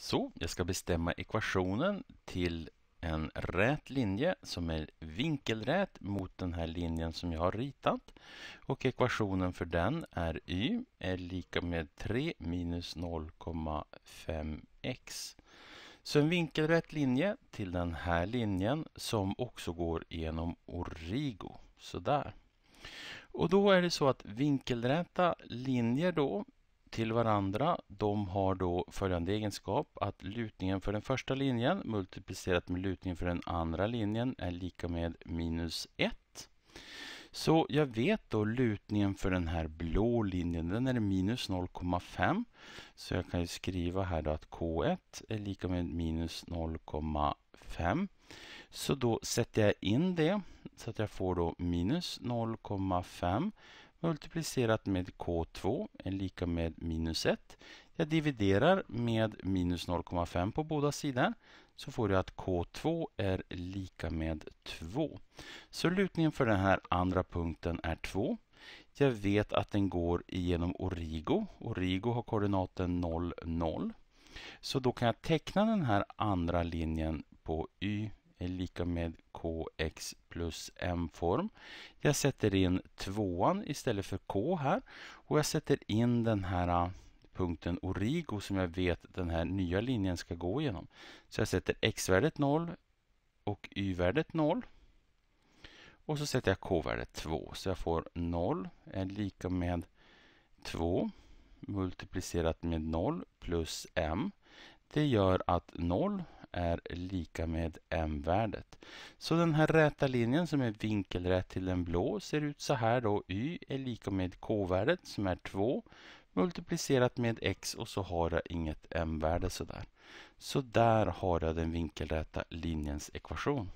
Så, jag ska bestämma ekvationen till en rät linje som är vinkelrät mot den här linjen som jag har ritat. Och ekvationen för den är y är lika med 3 minus 0,5x. Så en vinkelrät linje till den här linjen som också går genom origo. Sådär. Och då är det så att vinkelräta linjer då till varandra. De har då följande egenskap att lutningen för den första linjen multiplicerat med lutningen för den andra linjen är lika med minus 1. Så jag vet då lutningen för den här blå linjen, den är minus 0,5. Så jag kan skriva här då att K1 är lika med minus 0,5. Så då sätter jag in det så att jag får då minus 0,5 multiplicerat med K2 är lika med minus 1. Jag dividerar med minus 0,5 på båda sidor så får jag att K2 är lika med 2. Så lutningen för den här andra punkten är 2. Jag vet att den går igenom Origo. Origo har koordinaten 0, 0. Så då kan jag teckna den här andra linjen på y är lika med kx plus m-form. Jag sätter in tvåan istället för k här och jag sätter in den här äh, punkten origo som jag vet den här nya linjen ska gå igenom. Så jag sätter x-värdet 0 och y-värdet 0. Och så sätter jag k-värdet 2 så jag får 0 är lika med 2 multiplicerat med 0 plus m. Det gör att 0 är lika med m-värdet. Så den här räta linjen som är vinkelrätt till den blå ser ut så här då. y är lika med k-värdet som är 2 multiplicerat med x och så har jag inget m-värde sådär. Så där har jag den vinkelräta linjens ekvation.